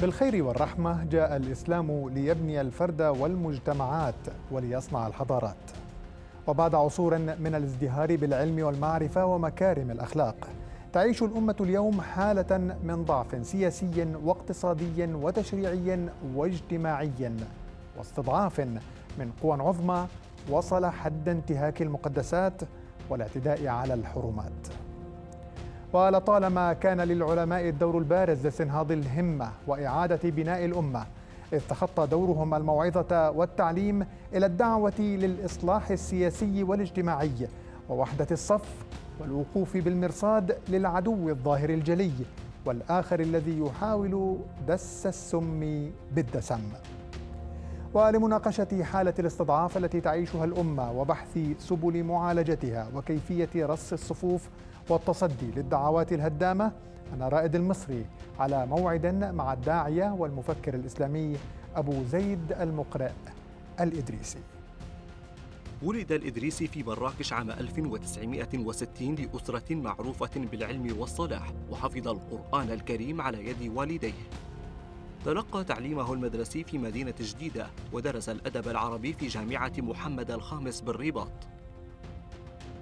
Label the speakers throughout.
Speaker 1: بالخير والرحمة جاء الإسلام ليبني الفرد والمجتمعات وليصنع الحضارات وبعد عصور من الازدهار بالعلم والمعرفة ومكارم الأخلاق تعيش الأمة اليوم حالة من ضعف سياسي واقتصادي وتشريعي واجتماعي واستضعاف من قوى عظمى وصل حد انتهاك المقدسات والاعتداء على الحرمات ولطالما كان للعلماء الدور البارز لاستنهاض الهمة وإعادة بناء الأمة إذ تخطى دورهم الموعظة والتعليم إلى الدعوة للإصلاح السياسي والاجتماعي ووحدة الصف والوقوف بالمرصاد للعدو الظاهر الجلي والآخر الذي يحاول دس السم بالدسم ولمناقشة حالة الاستضعاف التي تعيشها الأمة وبحث سبل معالجتها وكيفية رص الصفوف والتصدي للدعوات الهدامة انا رائد المصري على موعد مع الداعية والمفكر الإسلامي أبو زيد المقرئ الإدريسي
Speaker 2: ولد الإدريسي في مراكش عام 1960 لأسرة معروفة بالعلم والصلاح وحفظ القرآن الكريم على يد والديه تلقى تعليمه المدرسي في مدينة جديدة ودرس الأدب العربي في جامعة محمد الخامس بالرباط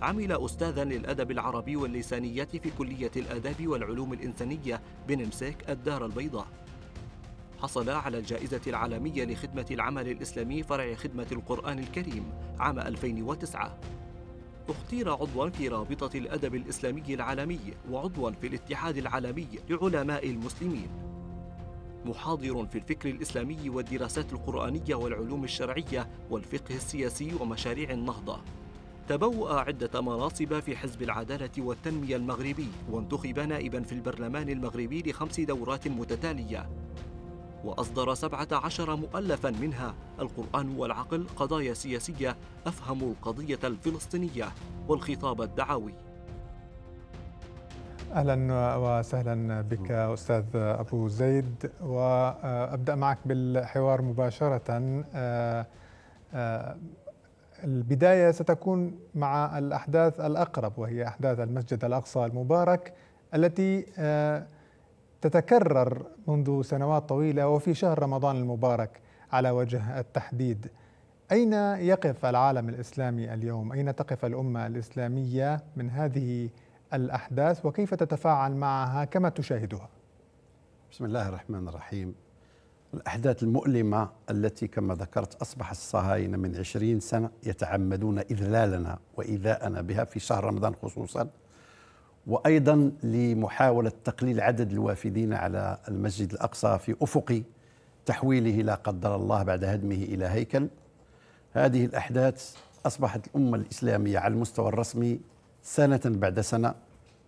Speaker 2: عمل أستاذا للأدب العربي واللسانيات في كلية الآداب والعلوم الإنسانية بنمسك الدار البيضاء حصل على الجائزة العالمية لخدمة العمل الإسلامي فرع خدمة القرآن الكريم عام 2009 اختير عضوا في رابطة الأدب الإسلامي العالمي وعضوا في الاتحاد العالمي لعلماء المسلمين محاضر في الفكر الإسلامي والدراسات القرآنية والعلوم الشرعية والفقه السياسي ومشاريع النهضة تبوأ عدة مناصب في حزب العدالة والتنمية المغربي وانتخب نائبا في البرلمان المغربي لخمس دورات متتالية وأصدر 17 مؤلفا منها القرآن والعقل قضايا سياسية أفهم القضية الفلسطينية والخطاب الدعوي
Speaker 1: اهلا وسهلا بك استاذ ابو زيد وابدا معك بالحوار مباشره آه، آه، البداية ستكون مع الأحداث الأقرب وهي أحداث المسجد الأقصى المبارك التي آه، تتكرر منذ سنوات طويلة وفي شهر رمضان المبارك على وجه التحديد أين يقف العالم الإسلامي اليوم؟ أين تقف الأمة الإسلامية من هذه الأحداث وكيف تتفاعل معها كما تشاهدها؟
Speaker 3: بسم الله الرحمن الرحيم الأحداث المؤلمة التي كما ذكرت أصبح الصهاينة من عشرين سنة يتعمدون إذلالنا وإيذاءنا بها في شهر رمضان خصوصا وأيضا لمحاولة تقليل عدد الوافدين على المسجد الأقصى في أفقي تحويله لا قدر الله بعد هدمه إلى هيكل هذه الأحداث أصبحت الأمة الإسلامية على المستوى الرسمي سنة بعد سنة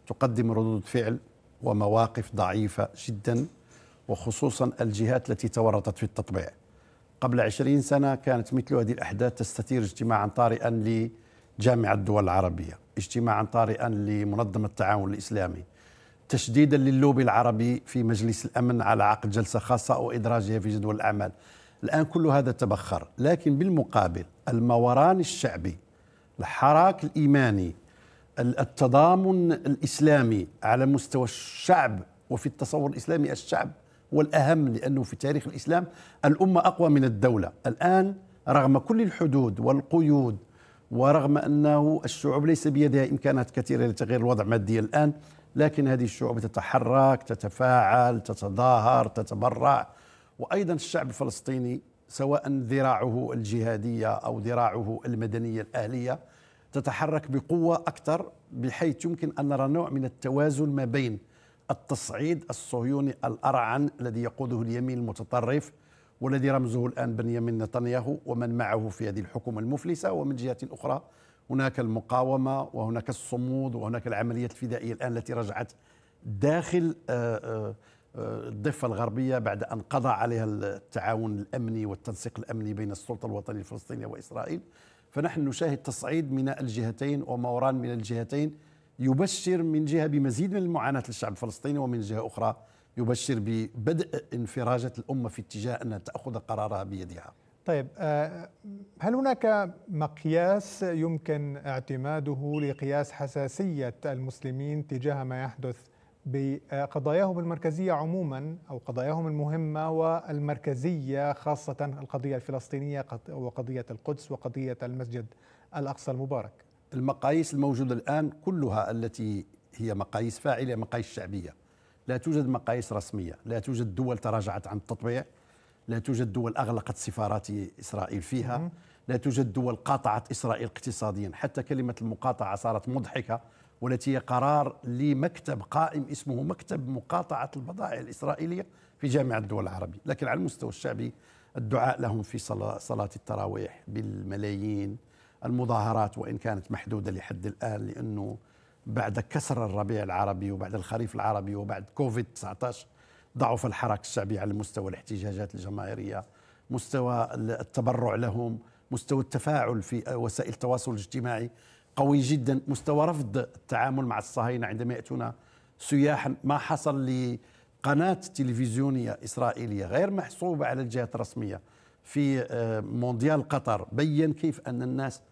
Speaker 3: تقدم ردود فعل ومواقف ضعيفة جداً وخصوصا الجهات التي تورطت في التطبيع قبل عشرين سنة كانت مثل هذه الأحداث تستثير اجتماعا طارئا لجامعة الدول العربية اجتماعا طارئا لمنظمة التعاون الإسلامي تشديدا للوبي العربي في مجلس الأمن على عقد جلسة خاصة أو إدراجها في جدول الأعمال الآن كل هذا تبخر لكن بالمقابل الموران الشعبي الحراك الإيماني التضامن الإسلامي على مستوى الشعب وفي التصور الإسلامي الشعب والأهم لأنه في تاريخ الإسلام الأمة أقوى من الدولة الآن رغم كل الحدود والقيود ورغم أنه الشعوب ليس بيدها إمكانات كثيرة لتغيير الوضع ماديا الآن لكن هذه الشعوب تتحرك تتفاعل تتظاهر تتبرع وأيضا الشعب الفلسطيني سواء ذراعه الجهادية أو ذراعه المدنية الأهلية تتحرك بقوة أكثر بحيث يمكن أن نرى نوع من التوازن ما بين التصعيد الصهيوني الأرعن الذي يقوده اليمين المتطرف والذي رمزه الآن بنيامين نتنياهو ومن معه في هذه الحكومة المفلسة ومن جهة أخرى هناك المقاومة وهناك الصمود وهناك العمليات الفدائية الآن التي رجعت داخل آه، آه، آه، الضفة الغربية بعد أن قضى عليها التعاون الأمني والتنسيق الأمني بين السلطة الوطنية الفلسطينية وإسرائيل فنحن نشاهد تصعيد من الجهتين وموران من الجهتين يبشر من جهه بمزيد من المعاناه للشعب الفلسطيني ومن جهه اخرى يبشر ببدء انفراجه الامه في اتجاه انها تاخذ قرارها بيدها.
Speaker 1: طيب آه، هل هناك مقياس يمكن اعتماده لقياس حساسيه المسلمين تجاه ما يحدث بقضاياهم المركزيه عموما او قضاياهم المهمه والمركزيه خاصه القضيه الفلسطينيه وقضيه القدس وقضيه المسجد الاقصى المبارك؟
Speaker 3: المقاييس الموجودة الآن كلها التي هي مقاييس فاعلة مقاييس شعبية لا توجد مقاييس رسمية لا توجد دول تراجعت عن التطبيع لا توجد دول أغلقت سفارات إسرائيل فيها لا توجد دول قاطعت إسرائيل اقتصاديا حتى كلمة المقاطعة صارت مضحكة والتي هي قرار لمكتب قائم اسمه مكتب مقاطعة البضائع الإسرائيلية في جامعة الدول العربية لكن على المستوى الشعبي الدعاء لهم في صلاة التراويح بالملايين المظاهرات وإن كانت محدودة لحد الآن لأنه بعد كسر الربيع العربي وبعد الخريف العربي وبعد كوفيد 19 ضعف الحراك الشعبي على مستوى الاحتجاجات الجماهيرية مستوى التبرع لهم مستوى التفاعل في وسائل التواصل الاجتماعي قوي جدا مستوى رفض التعامل مع الصهاينة عندما يأتون سياحا ما حصل لقناة تلفزيونية إسرائيلية غير محسوبة على الجهات الرسمية في آه، مونديال قطر بين كيف أن الناس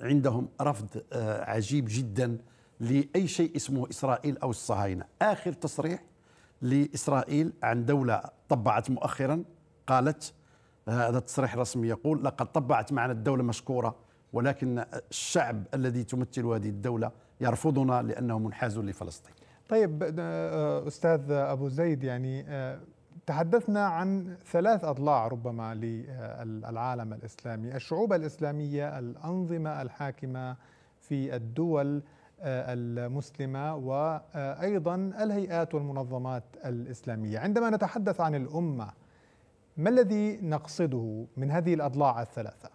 Speaker 3: عندهم رفض آه، عجيب جدا لأي شيء اسمه إسرائيل أو الصهاينة آخر تصريح لإسرائيل عن دولة طبعت مؤخرا قالت آه، هذا التصريح الرسمي يقول لقد طبعت معنا الدولة مشكورة ولكن الشعب الذي تمثل هذه الدولة يرفضنا لأنه منحاز لفلسطين
Speaker 1: طيب آه، أستاذ أبو زيد يعني تحدثنا عن ثلاث اضلاع ربما للعالم الاسلامي، الشعوب الاسلاميه، الانظمه الحاكمه في الدول آه، المسلمه وايضا الهيئات والمنظمات الاسلاميه، عندما نتحدث عن الامه ما الذي نقصده من هذه الاضلاع الثلاثه؟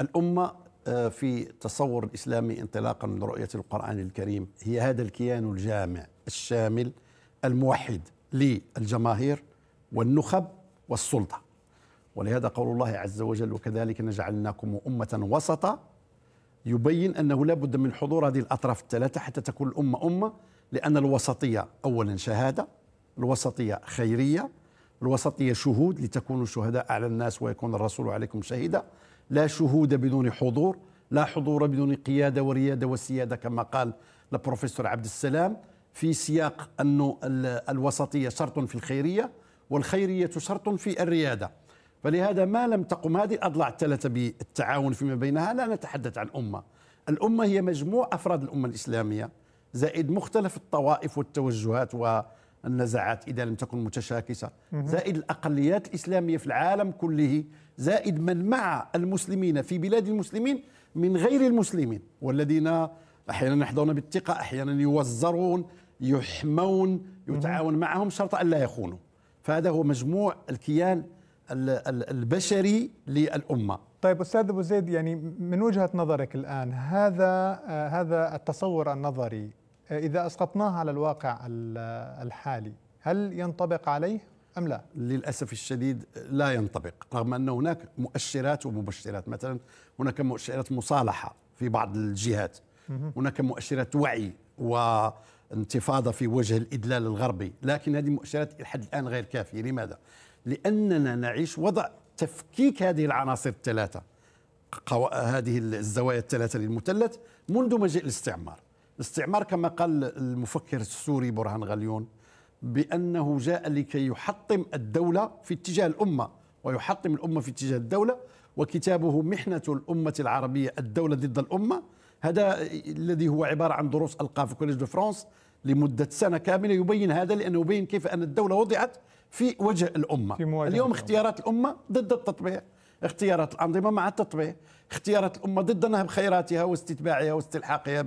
Speaker 1: الامه
Speaker 3: آه، في تصور الاسلامي انطلاقا من رؤيه القران الكريم هي هذا الكيان الجامع الشامل الموحد للجماهير والنخب والسلطة ولهذا قول الله عز وجل وكذلك نجعلناكم أمة وسطا يبين أنه لا بد من حضور هذه الأطراف الثلاثة حتى تكون الأمة أمة لأن الوسطية أولا شهادة الوسطية خيرية الوسطية شهود لتكونوا شهداء على الناس ويكون الرسول عليكم شهيدا لا شهود بدون حضور لا حضور بدون قيادة وريادة وسيادة كما قال البروفيسور عبد السلام في سياق أن الوسطية شرط في الخيرية والخيرية شرط في الريادة فلهذا ما لم تقم هذه الأضلاع الثلاثة بالتعاون فيما بينها لا نتحدث عن أمة الأمة هي مجموع أفراد الأمة الإسلامية زائد مختلف الطوائف والتوجهات والنزعات إذا لم تكن متشاكسة زائد الأقليات الإسلامية في العالم كله زائد من مع المسلمين في بلاد المسلمين من غير المسلمين والذين أحيانا يحظون بالثقة أحيانا يوزرون يحمون يتعاون معهم شرط أن لا يخونوا فهذا هو مجموع الكيان البشري للأمة
Speaker 1: طيب استاذ ابو زيد يعني من وجهه نظرك الان هذا هذا التصور النظري اذا اسقطناه على الواقع الحالي هل ينطبق عليه ام لا؟ للاسف الشديد
Speaker 3: لا ينطبق رغم ان هناك مؤشرات ومبشرات مثلا هناك مؤشرات مصالحه في بعض الجهات هناك مؤشرات وعي و انتفاضه في وجه الادلال الغربي لكن هذه المؤشرات لحد الان غير كافيه لماذا لاننا نعيش وضع تفكيك هذه العناصر الثلاثه قو... هذه الزوايا الثلاثه للمثلث منذ مجيء الاستعمار الاستعمار كما قال المفكر السوري برهان غليون بانه جاء لكي يحطم الدوله في اتجاه الامه ويحطم الامه في اتجاه الدوله وكتابه محنه الامه العربيه الدوله ضد الامه هذا الذي هو عباره عن دروس القاه في كوليج دو فرانس لمده سنه كامله يبين هذا لانه يبين كيف ان الدوله وضعت في وجه الامه في اليوم اختيارات الامه ضد التطبيع اختيارات الانظمه مع التطبيع اختيارات الامه ضد نهب خيراتها واستتباعها واستلحاقها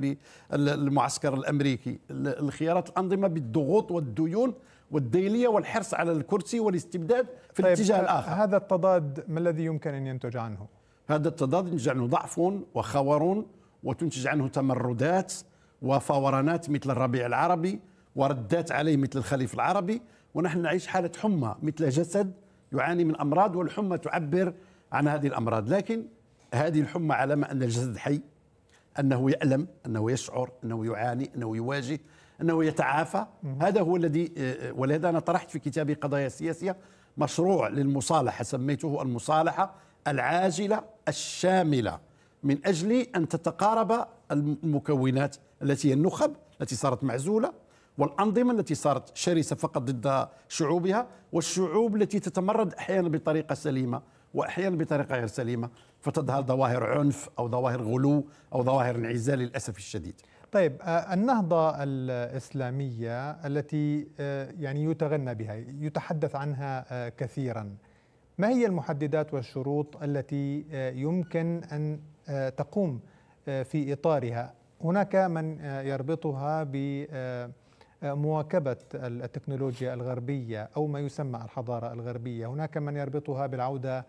Speaker 3: بالمعسكر الامريكي الخيارات الانظمه بالضغوط والديون والديليه والحرص على الكرسي والاستبداد في طيب الاتجاه الاخر
Speaker 1: هذا التضاد ما الذي يمكن ان ينتج عنه هذا التضاد ينتج عنه ضعف
Speaker 3: وخور وتنتج عنه تمردات وفورانات مثل الربيع العربي وردات عليه مثل الخليفة العربي ونحن نعيش حالة حمى مثل جسد يعاني من أمراض والحمى تعبر عن هذه الأمراض لكن هذه الحمى على ما أن الجسد حي أنه يألم أنه يشعر أنه يعاني أنه يواجه أنه يتعافى هذا هو الذي آه، آه، ولهذا أنا طرحت في كتابي قضايا سياسية مشروع للمصالحة سميته المصالحة العاجلة الشاملة من أجل أن تتقارب المكونات التي هي النخب التي صارت معزولة والأنظمة التي صارت شرسة فقط ضد شعوبها والشعوب التي تتمرد أحيانا بطريقة سليمة وأحيانا بطريقة غير سليمة فتظهر ظواهر عنف أو ظواهر غلو أو ظواهر انعزال للأسف الشديد
Speaker 1: طيب آه، النهضة الإسلامية التي آه، يعني يتغنى بها يتحدث عنها آه، كثيرا ما هي المحددات والشروط التي يمكن أن تقوم آه، في إطارها هناك من آه، يربطها بمواكبة آه، التكنولوجيا الغربية أو ما يسمى الحضارة الغربية هناك من يربطها بالعودة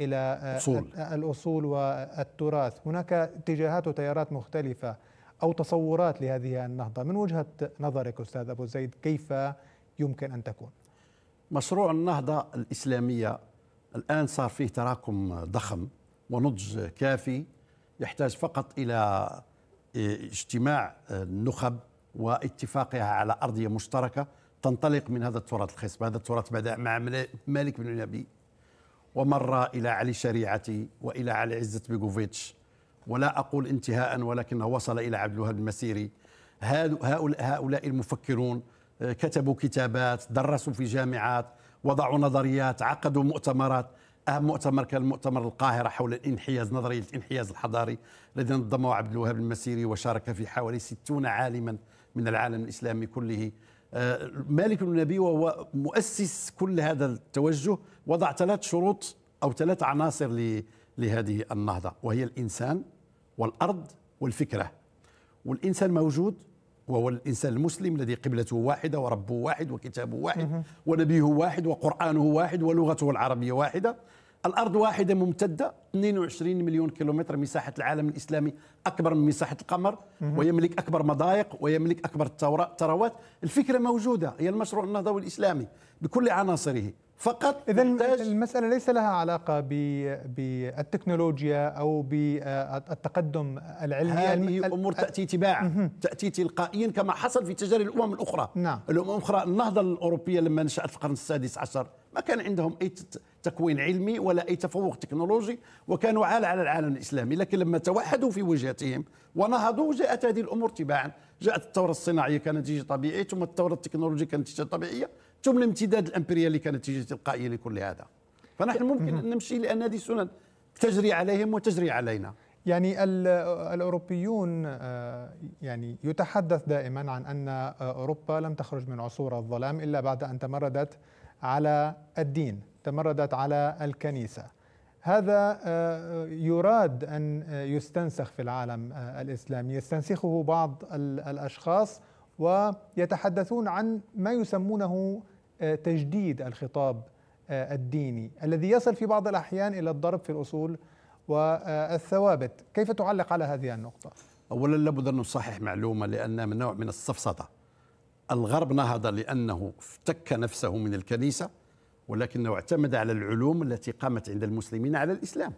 Speaker 1: إلى أصول. الأصول والتراث هناك اتجاهات وتيارات مختلفة أو تصورات لهذه النهضة من وجهة نظرك أستاذ أبو زيد كيف يمكن أن تكون
Speaker 3: مشروع النهضة الإسلامية الآن صار فيه تراكم ضخم ونضج كافي يحتاج فقط الى اجتماع النخب واتفاقها على ارضيه مشتركه تنطلق من هذا التراث الخصب هذا التراث بدا مع مالك بن نبي ومر الى علي شريعتي والى علي عزه بيكوفيتش ولا اقول انتهاء ولكنه وصل الى عبد الوهاب المسيري هؤلاء المفكرون آه، كتبوا كتابات درسوا في جامعات وضعوا نظريات عقدوا مؤتمرات اهم مؤتمر كان مؤتمر القاهره حول الانحياز نظريه الانحياز الحضاري الذي نظمه عبد الوهاب المسيري وشارك فيه حوالي 60 عالما من العالم الاسلامي كله آه، مالك النبي وهو مؤسس كل هذا التوجه وضع ثلاث شروط او ثلاث عناصر لهذه النهضه وهي الانسان والارض والفكره والانسان موجود وهو الإنسان المسلم الذي قبلته واحدة وربه واحد وكتابه واحد ونبيه واحد وقرآنه واحد ولغته العربية واحدة الأرض واحدة ممتدة 22 مليون كيلومتر مساحة العالم الإسلامي أكبر من مساحة القمر ويملك أكبر مضايق ويملك أكبر الثروات
Speaker 1: الفكرة موجودة هي المشروع النهضوي الإسلامي بكل عناصره فقط اذا المساله ليس لها علاقه بالتكنولوجيا او بالتقدم العلمي هذه امور تاتي تباعا تاتي تلقائيا كما حصل في تجارب الامم
Speaker 3: الاخرى نعم الامم الاخرى النهضه الاوروبيه لما نشات في القرن السادس عشر ما كان عندهم أي تكوين علمي ولا أي تفوق تكنولوجي وكانوا عال على العالم الإسلامي لكن لما توحدوا في وجهتهم ونهضوا جاءت هذه الأمور تباعا جاءت الثورة الصناعية كانت نتيجه طبيعية ثم الثورة التكنولوجية كانت نتيجه طبيعية ثم الامتداد الإمبريالي كانت نتيجه تلقائية لكل هذا فنحن ممكن أن نمشي لأن هذه السنن تجري عليهم وتجري علينا
Speaker 1: يعني الاوروبيون آه، يعني يتحدث دائما عن ان آه، اوروبا لم تخرج من عصور الظلام الا بعد ان تمردت على الدين تمردت على الكنيسه هذا آه، آه، يراد ان آه، يستنسخ في العالم الاسلامي يستنسخه بعض الاشخاص ويتحدثون عن ما يسمونه تجديد الخطاب الديني الذي يصل في بعض الاحيان الى الضرب في الاصول والثوابت كيف تعلق على هذه النقطه
Speaker 3: اولا لابد ان نصحح معلومه لان من نوع من السفسطه الغرب نهض لأنه افتك نفسه من الكنيسة ولكنه اعتمد على العلوم التي قامت عند المسلمين على الإسلام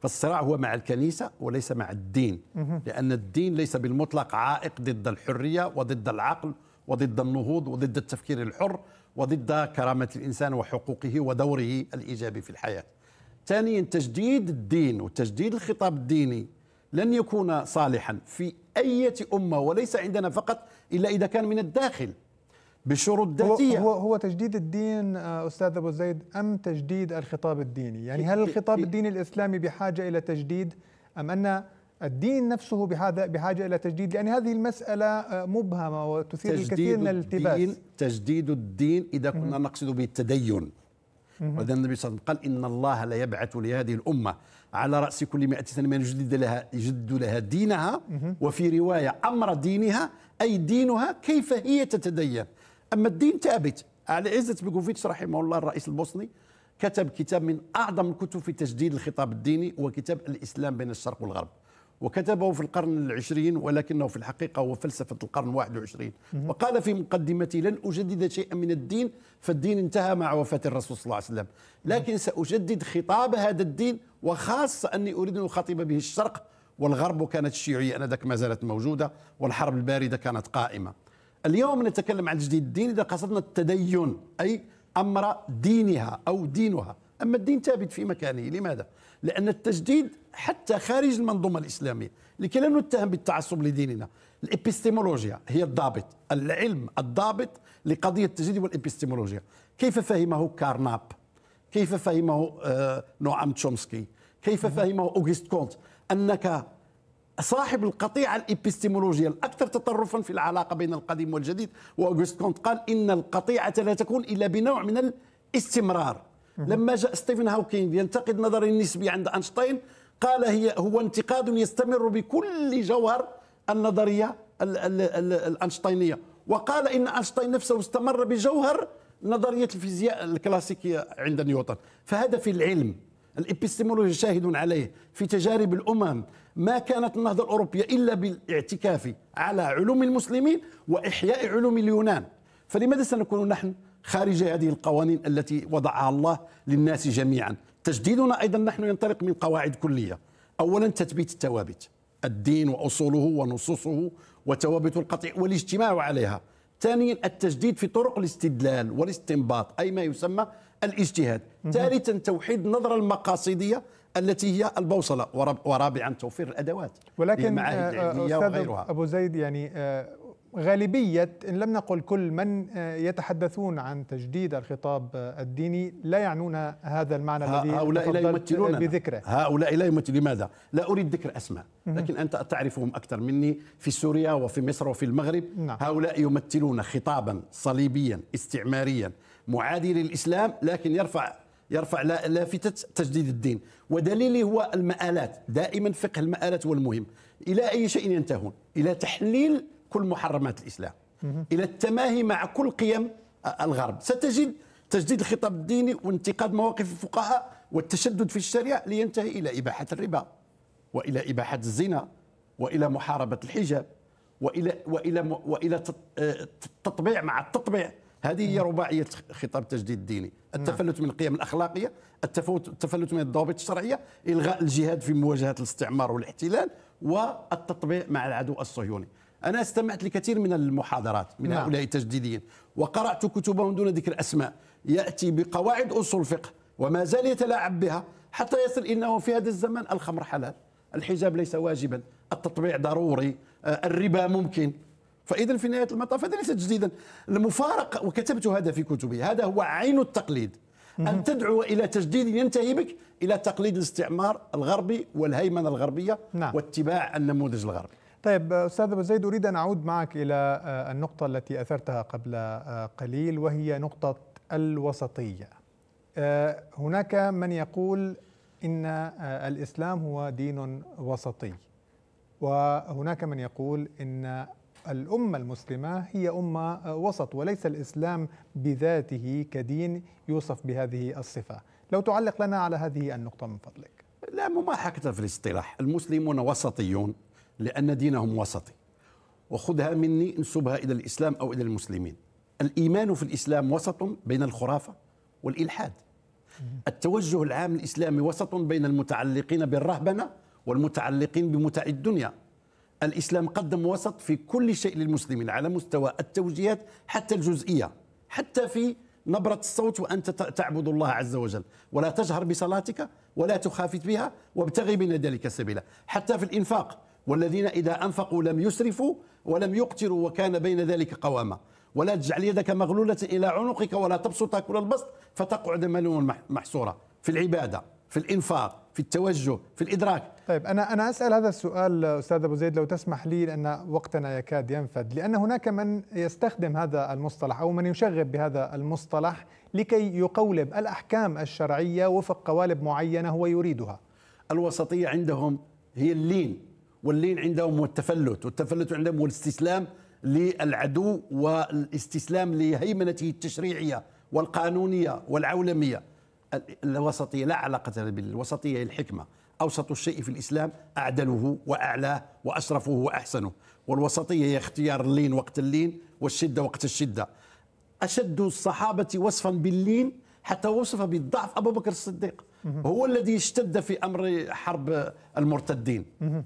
Speaker 3: فالصراع هو مع الكنيسة وليس مع الدين لأن الدين ليس بالمطلق عائق ضد الحرية وضد العقل وضد النهوض وضد التفكير الحر وضد كرامة الإنسان وحقوقه ودوره الإيجابي في الحياة ثانيا تجديد الدين وتجديد الخطاب الديني لن يكون صالحا في أي أمة وليس عندنا فقط إلا إذا كان من الداخل بشروط
Speaker 1: ذاتيه هو, هو تجديد الدين آه، استاذ ابو زيد ام تجديد الخطاب الديني؟ يعني هل الخطاب إيه. الديني الاسلامي بحاجه الى تجديد ام ان الدين نفسه بهذا بحاجه الى تجديد لان هذه المساله آه، مبهمه وتثير الكثير من الالتباس
Speaker 3: تجديد الدين اذا كنا نقصد بالتدين التدين ولذلك النبي صلى الله عليه وسلم قال ان الله لا يبعث لهذه الامه على رأس كل 100 سنة من يجدد لها يجدد لها دينها وفي رواية أمر دينها أي دينها كيف هي تتدين أما الدين ثابت على عزة بيكوفيتش رحمه الله الرئيس البوسني كتب كتاب من أعظم الكتب في تجديد الخطاب الديني وكتاب الإسلام بين الشرق والغرب وكتبه في القرن العشرين ولكنه في الحقيقة هو فلسفة القرن الواحد والعشرين وقال في مقدمته لن أجدد شيئا من الدين فالدين انتهى مع وفاة الرسول صلى الله عليه وسلم لكن سأجدد خطاب هذا الدين وخاصة أني أريد أن أخاطب به الشرق والغرب كانت الشيوعية أنذاك ما زالت موجودة والحرب الباردة كانت قائمة اليوم نتكلم عن جديد الدين إذا قصدنا التدين أي أمر دينها أو دينها أما الدين ثابت في مكانه لماذا؟ لأن التجديد حتى خارج المنظومة الإسلامية لكي لا نتهم بالتعصب لديننا الإبستيمولوجيا هي الضابط العلم الضابط لقضية التجديد والإبستيمولوجيا كيف فهمه كارناب كيف فهمه آه، نوعم تشومسكي كيف فهمه أوغست كونت أنك صاحب القطيعة الإبستيمولوجية الأكثر تطرفا في العلاقة بين القديم والجديد وأوغست كونت قال إن القطيعة لا تكون إلا بنوع من الاستمرار لما جاء ستيفن هاوكينج ينتقد نظر النسبي عند اينشتاين قال هي هو انتقاد يستمر بكل جوهر النظريه الأنشتينية وقال إن أينشتاين نفسه استمر بجوهر نظرية الفيزياء الكلاسيكية عند نيوتن فهذا في العلم الإبستيمولوجي شاهد عليه في تجارب الأمم ما كانت النهضة الأوروبية إلا بالاعتكاف على علوم المسلمين وإحياء علوم اليونان فلماذا سنكون نحن خارج هذه القوانين التي وضعها الله للناس جميعا تجديدنا أيضا نحن ينطلق من قواعد كلية أولا تثبيت الثوابت الدين وأصوله ونصوصه وثوابت القطع والاجتماع عليها ثانيا التجديد في طرق الاستدلال والاستنباط أي ما يسمى الاجتهاد ثالثا توحيد النظرة المقاصدية التي هي البوصلة ورابعا توفير الأدوات
Speaker 1: ولكن آه، آه، آه، أستاذ وغيرها. أبو زيد يعني غالبية إن لم نقل كل من آه، يتحدثون عن تجديد الخطاب آه، الديني لا يعنون هذا المعنى الذي هؤلاء لا يمثلون بذكره
Speaker 3: هؤلاء لا يمثل لماذا؟ لا أريد ذكر أسماء لكن أنت تعرفهم أكثر مني في سوريا وفي مصر وفي المغرب نعم. هؤلاء يمثلون خطابا صليبيا استعماريا معادي للإسلام لكن يرفع يرفع لافتة تجديد الدين ودليلي هو المآلات دائما فقه المآلات هو المهم إلى أي شيء ينتهون إلى تحليل كل محرمات الاسلام الى التماهي مع كل قيم الغرب ستجد تجديد الخطاب الديني وانتقاد مواقف الفقهاء والتشدد في الشريعه لينتهي الى اباحه الربا والى اباحه الزنا والى محاربه الحجاب والى والى والى التطبيع مع التطبيع هذه هي رباعيه خطاب التجديد الديني نعم. التفلت من القيم الاخلاقيه التفلت من الضوابط الشرعيه الغاء الجهاد في مواجهه الاستعمار والاحتلال والتطبيع مع العدو الصهيوني أنا استمعت لكثير من المحاضرات من نعم. هؤلاء التجديديين وقرأت كتبهم دون ذكر أسماء يأتي بقواعد أصول الفقه وما زال يتلاعب بها حتى يصل إنه في هذا الزمان الخمر حلال الحجاب ليس واجبا التطبيع ضروري آه، الربا ممكن فاذا في نهايه المطاف هذا ليس تجديدا المفارقه وكتبت هذا في كتبي هذا هو عين التقليد ان تدعو الى تجديد ينتهي بك الى تقليد الاستعمار الغربي والهيمنه الغربيه نعم. واتباع
Speaker 1: النموذج الغربي طيب استاذ ابو زيد اريد ان اعود معك الى آه، النقطه التي اثرتها قبل آه، قليل وهي نقطه الوسطيه. آه، هناك من يقول ان الاسلام هو دين وسطي. وهناك من يقول ان الامه المسلمه هي امه وسط وليس الاسلام بذاته كدين يوصف بهذه الصفه. لو تعلق لنا على هذه النقطه من فضلك.
Speaker 3: لا مماحكه في الاصطلاح، المسلمون وسطيون لأن دينهم وسطي وخذها مني انسبها إلى الإسلام أو إلى المسلمين الإيمان في الإسلام وسط بين الخرافة والإلحاد التوجه العام الإسلامي وسط بين المتعلقين بالرهبنة والمتعلقين بمتع الدنيا الإسلام قدم وسط في كل شيء للمسلمين على مستوى التوجيهات حتى الجزئية حتى في نبرة الصوت وأنت تعبد الله عز وجل ولا تجهر بصلاتك ولا تخافت بها وابتغي بين ذلك سبيلا حتى في الإنفاق والذين إذا أنفقوا لم يسرفوا ولم يقتروا وكان بين ذلك قواما ولا تجعل يدك مغلولة إلى عنقك ولا تبسط كل البسط فتقعد ملوما محصورا في العبادة في الإنفاق في التوجه في الادراك
Speaker 1: طيب انا انا اسال هذا السؤال استاذ ابو زيد لو تسمح لي لان وقتنا يكاد ينفد لان هناك من يستخدم هذا المصطلح او من يشغب بهذا المصطلح لكي يقولب الاحكام الشرعيه وفق قوالب معينه هو يريدها الوسطيه عندهم هي اللين
Speaker 3: واللين عندهم هو التفلت والتفلت عندهم هو الاستسلام للعدو والاستسلام لهيمنته التشريعيه والقانونيه والعولميه الوسطيه لا علاقه بالوسطيه هي الحكمه اوسط الشيء في الاسلام اعدله واعلاه واشرفه واحسنه والوسطيه هي اختيار اللين وقت اللين والشده وقت الشده اشد الصحابه وصفا باللين حتى وصف بالضعف ابو بكر الصديق هو الذي اشتد في أمر حرب المرتدين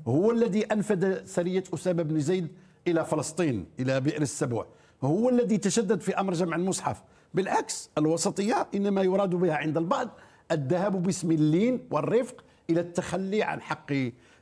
Speaker 3: هو الذي أنفذ سرية أسامة بن زيد إلى فلسطين إلى بئر السبع هو الذي تشدد في أمر جمع المصحف بالعكس الوسطية إنما يراد بها عند البعض الذهاب باسم اللين والرفق إلى التخلي عن حق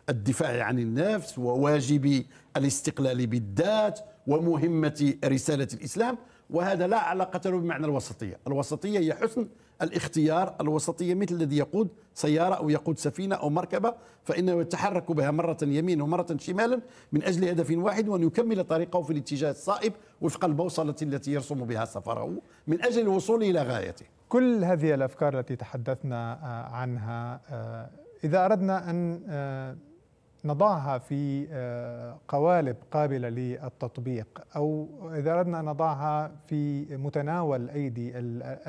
Speaker 3: الدفاع عن النفس وواجب الاستقلال بالذات ومهمة رسالة الإسلام وهذا لا علاقة له بمعنى الوسطية الوسطية هي حسن الاختيار الوسطية مثل الذي يقود سيارة أو يقود سفينة أو مركبة فإنه يتحرك بها مرة يمين ومرة شمالا من أجل هدف واحد وأن يكمل طريقه في الاتجاه الصائب وفق البوصلة التي يرسم بها سفره من أجل الوصول إلى غايته
Speaker 1: كل هذه الأفكار التي تحدثنا آه، عنها آه، إذا أردنا أن آه، نضعها في آه، قوالب قابلة للتطبيق أو إذا أردنا نضعها في متناول أيدي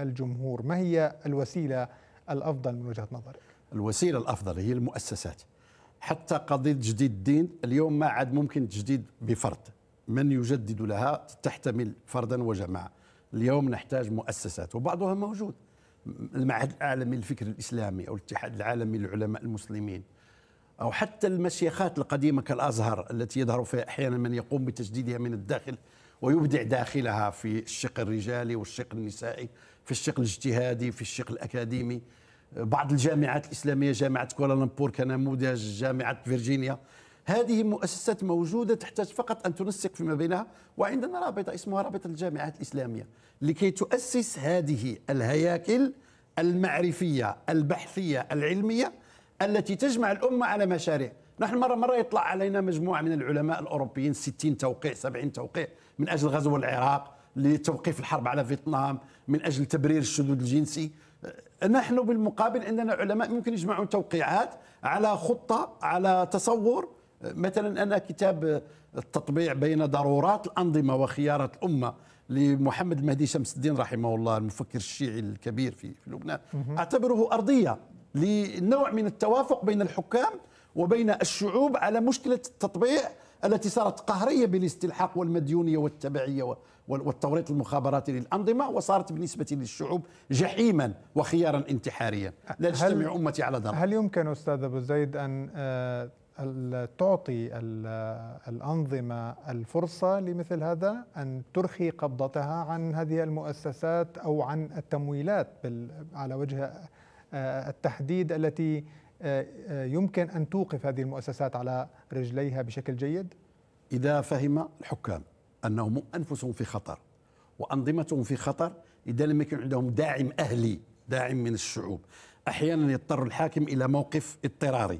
Speaker 1: الجمهور ما هي الوسيلة الأفضل من وجهة نظرك؟
Speaker 3: الوسيلة الأفضل هي المؤسسات حتى قضية جديد الدين اليوم ما عاد ممكن تجديد بفرد من يجدد لها تحتمل فردا وجماعة اليوم نحتاج مؤسسات وبعضها موجود المعهد العالمي للفكر الإسلامي أو الاتحاد العالمي للعلماء المسلمين أو حتى المشيخات القديمة كالأزهر التي يظهر فيها أحيانا من يقوم بتجديدها من الداخل ويبدع داخلها في الشق الرجالي والشق النسائي في الشق الاجتهادي في الشق الأكاديمي بعض الجامعات الإسلامية جامعة كوالالمبور كنموذج جامعة فيرجينيا هذه مؤسسات موجودة تحتاج فقط أن تنسق فيما بينها وعندنا رابطة اسمها رابطة الجامعات الإسلامية لكي تؤسس هذه الهياكل المعرفية البحثية العلمية التي تجمع الأمة على مشاريع نحن مرة مرة يطلع علينا مجموعة من العلماء الأوروبيين 60 توقيع 70 توقيع من أجل غزو العراق لتوقيف الحرب على فيتنام من أجل تبرير الشذوذ الجنسي أه، نحن بالمقابل عندنا علماء ممكن يجمعون توقيعات على خطة على تصور أه، مثلا أنا كتاب أه، التطبيع بين ضرورات الأنظمة وخيارات الأمة لمحمد المهدي شمس الدين رحمه الله المفكر الشيعي الكبير في لبنان اعتبره أرضية لنوع من التوافق بين الحكام وبين الشعوب على مشكله التطبيع التي صارت قهريه بالاستلحاق والمديونيه والتبعيه والتوريط المخابراتي للانظمه وصارت بالنسبه للشعوب جحيما وخيارا انتحاريا لا تجتمع امتي على ذلك
Speaker 1: هل يمكن استاذ ابو زيد ان آه، تعطي الأنظمة الفرصة لمثل هذا أن ترخي قبضتها عن هذه المؤسسات أو عن التمويلات على وجه آه، التحديد التي آه، آه، يمكن ان توقف هذه المؤسسات على رجليها بشكل جيد؟ اذا فهم الحكام انهم انفسهم في خطر
Speaker 3: وانظمتهم في خطر اذا لم يكن عندهم داعم اهلي داعم من الشعوب احيانا يضطر الحاكم الى موقف اضطراري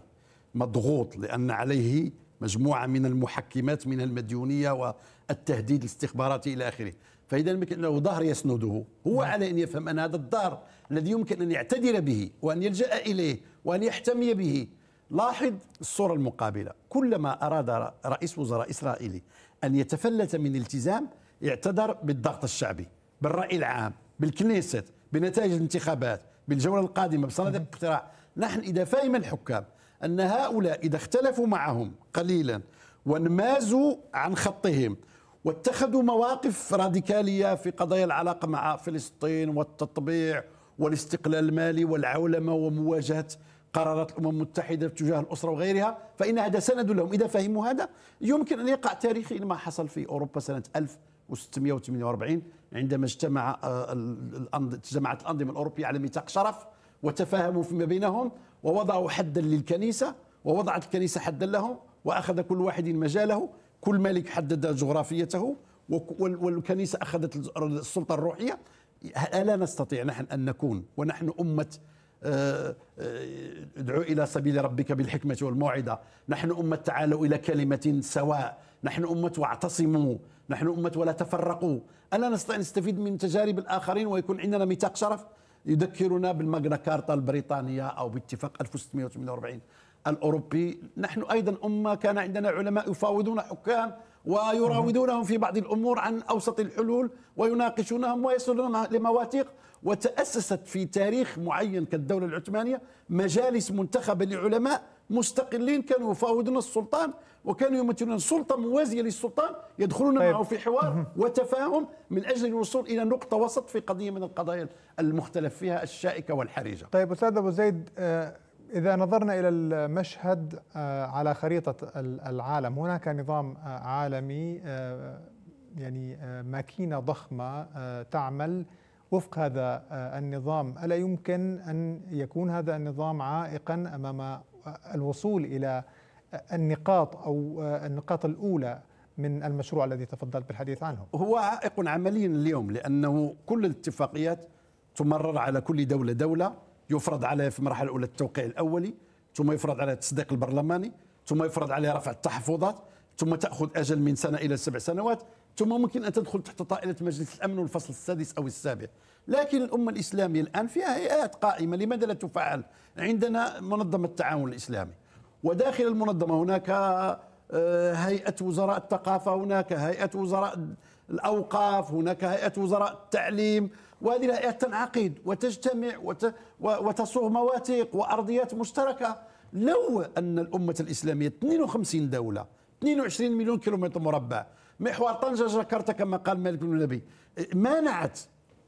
Speaker 3: مضغوط لان عليه مجموعه من المحكمات من المديونيه والتهديد الاستخباراتي الى اخره فإذا يمكن له ظهر يسنده هو نعم. على أن يفهم أن هذا الظهر الذي يمكن أن يعتذر به وأن يلجأ إليه وأن يحتمي به لاحظ الصورة المقابلة كلما أراد رئيس وزراء إسرائيلي أن يتفلت من التزام اعتذر بالضغط الشعبي بالرأي العام بالكنيست بنتائج الانتخابات بالجولة القادمة بصناديق الاقتراع نحن إذا فهم الحكام أن هؤلاء إذا اختلفوا معهم قليلا وانمازوا عن خطهم واتخذوا مواقف راديكالية في قضايا العلاقة مع فلسطين والتطبيع والاستقلال المالي والعولمة ومواجهة قرارات الأمم المتحدة تجاه الأسرة وغيرها فإن هذا سند لهم إذا فهموا هذا يمكن أن يقع تاريخي ما حصل في أوروبا سنة 1648 عندما اجتمع آه، اجتمعت الأنظمة الأوروبية على ميثاق شرف وتفاهموا فيما بينهم ووضعوا حدا للكنيسة ووضعت الكنيسة حدا لهم وأخذ كل واحد مجاله كل ملك حدد جغرافيته والكنيسة أخذت السلطة الروحية ألا نستطيع نحن أن نكون ونحن أمة آه، آه، ادعو إلى سبيل ربك بالحكمة والموعظة نحن أمة تعالوا إلى كلمة سواء نحن أمة واعتصموا نحن أمة ولا تفرقوا ألا نستطيع نستفيد من تجارب الآخرين ويكون عندنا ميثاق شرف يذكرنا بالماجنا كارتا البريطانية أو باتفاق 1648 الأوروبي نحن أيضا أمة كان عندنا علماء يفاوضون حكام ويراودونهم في بعض الأمور عن أوسط الحلول ويناقشونهم ويصلون لمواثيق وتأسست في تاريخ معين كالدولة العثمانية مجالس منتخبة لعلماء مستقلين كانوا يفاوضون السلطان وكانوا يمثلون سلطة موازية للسلطان يدخلون طيب. معه في حوار وتفاهم من أجل الوصول إلى نقطة وسط في قضية من القضايا المختلف فيها الشائكة والحرجة
Speaker 1: طيب أستاذ أبو زيد آه إذا نظرنا إلى المشهد آه، على خريطة العالم هناك نظام آه، عالمي آه، يعني ماكينة ضخمة تعمل وفق هذا النظام ألا يمكن أن يكون هذا النظام عائقا أمام الوصول إلى النقاط أو النقاط الأولى من المشروع الذي تفضلت بالحديث عنه هو عائق عمليا
Speaker 3: اليوم لأنه كل الاتفاقيات تمرر على كل دولة دولة يفرض عليه في المرحله الاولى التوقيع الاولي ثم يفرض عليه التصديق البرلماني ثم يفرض عليه رفع التحفظات ثم تاخذ اجل من سنه الى سبع سنوات ثم ممكن ان تدخل تحت طائله مجلس الامن والفصل السادس او السابع لكن الامه الاسلاميه الان فيها هيئات قائمه لماذا لا تفعل عندنا منظمه التعاون الاسلامي وداخل المنظمه هناك آه، هيئه وزراء الثقافه هناك هيئه وزراء الاوقاف هناك هيئه وزراء التعليم وهذه الهيئات تنعقد وتجتمع وت... وتصوغ مواثيق وارضيات مشتركه لو ان الامه الاسلاميه 52 دوله 22 مليون كيلومتر مربع محور طنجه جاكرتا كما قال مالك بن نبي مانعت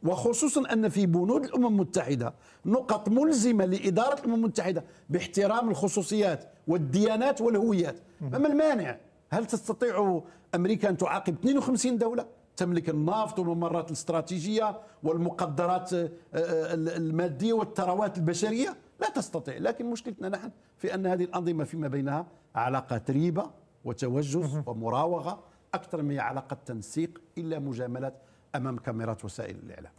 Speaker 3: وخصوصا ان في بنود الامم المتحده نقط ملزمه لاداره الامم المتحده باحترام الخصوصيات والديانات والهويات، فما المانع؟ هل تستطيع امريكا ان تعاقب 52 دوله؟ تملك النفط والممرات الاستراتيجيه والمقدرات آه، آه، الماديه والثروات البشريه لا تستطيع لكن مشكلتنا نحن في ان هذه الانظمه فيما بينها علاقه ريبه وتوجس ومراوغه اكثر من علاقه تنسيق الا مجاملات امام
Speaker 1: كاميرات وسائل الاعلام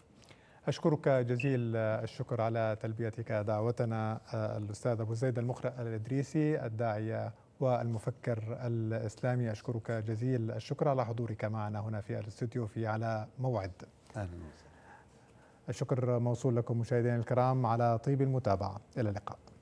Speaker 1: أشكرك جزيل الشكر على تلبيتك دعوتنا آه، الأستاذ أبو زيد المقرئ الإدريسي الداعية والمفكر الإسلامي أشكرك جزيل الشكر على حضورك معنا هنا في الاستوديو في على موعد أهلا الشكر موصول لكم مشاهدينا الكرام على طيب المتابعة إلى اللقاء